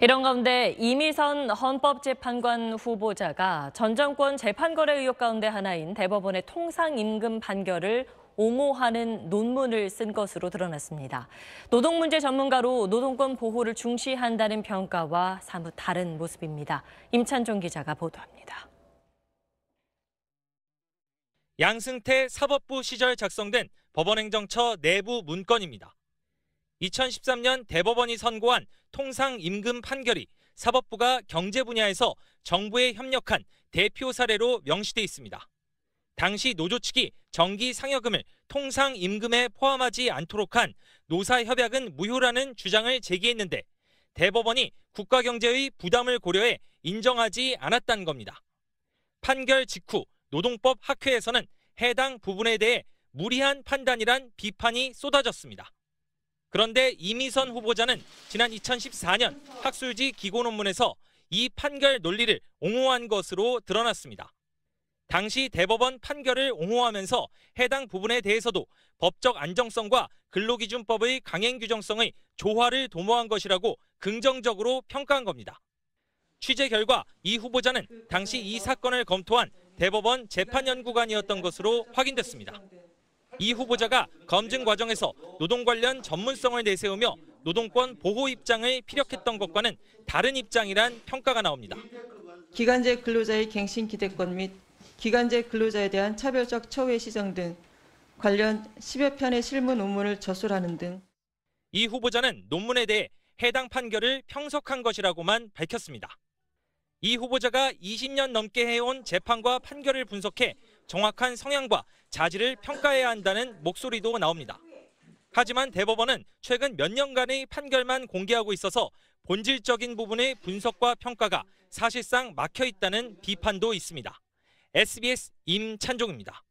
이런 가운데 이미선 헌법재판관 후보자가 전 정권 재판거래 의혹 가운데 하나인 대법원의 통상임금 판결을 옹호하는 논문을 쓴 것으로 드러났습니다. 노동 문제 전문가로 노동권 보호를 중시한다는 평가와 사뭇 다른 모습입니다. 임찬종 기자가 보도합니다. 양승태 사법부 시절 작성된 법원행정처 내부 문건입니다. 2013년 대법원이 선고한 통상임금 판결이 사법부가 경제 분야에서 정부에 협력한 대표 사례로 명시돼 있습니다. 당시 노조 측이 정기 상여금을 통상 임금에 포함하지 않도록 한 노사 협약은 무효라는 주장을 제기했는데 대법원이 국가 경제의 부담을 고려해 인정하지 않았다는 겁니다. 판결 직후 노동법 학회에서는 해당 부분에 대해 무리한 판단이란 비판이 쏟아졌습니다. 그런데 이미선 후보자는 지난 2014년 학술지 기고 논문에서 이 판결 논리를 옹호한 것으로 드러났습니다. 당시 대법원 판결을 옹호하면서 해당 부분에 대해서도 법적 안정성과 근로기준법의 강행 규정성의 조화를 도모한 것이라고 긍정적으로 평가한 겁니다. 취재 결과 이 후보자는 당시 이 사건을 검토한 대법원 재판연구관이었던 것으로 확인됐습니다. 이 후보자가 검증 과정에서 노동 관련 전문성을 내세우며 노동권 보호 입장을 피력했던 것과는 다른 입장이란 평가가 나옵니다. 기간제 근로자의 갱신 기대권 및 기간제 근로자에 대한 차별적 처우의 시정 등 관련 10여 편의 실무 논문을 저술하는 등 이 후보자는 논문에 대해 해당 판결을 평석한 것이라고만 밝혔습니다. 이 후보자가 20년 넘게 해온 재판과 판결을 분석해 정확한 성향과 자질을 평가해야 한다는 목소리도 나옵니다. 하지만 대법원은 최근 몇 년간의 판결만 공개하고 있어서 본질적인 부분의 분석과 평가가 사실상 막혀 있다는 비판도 있습니다. SBS 임찬종입니다.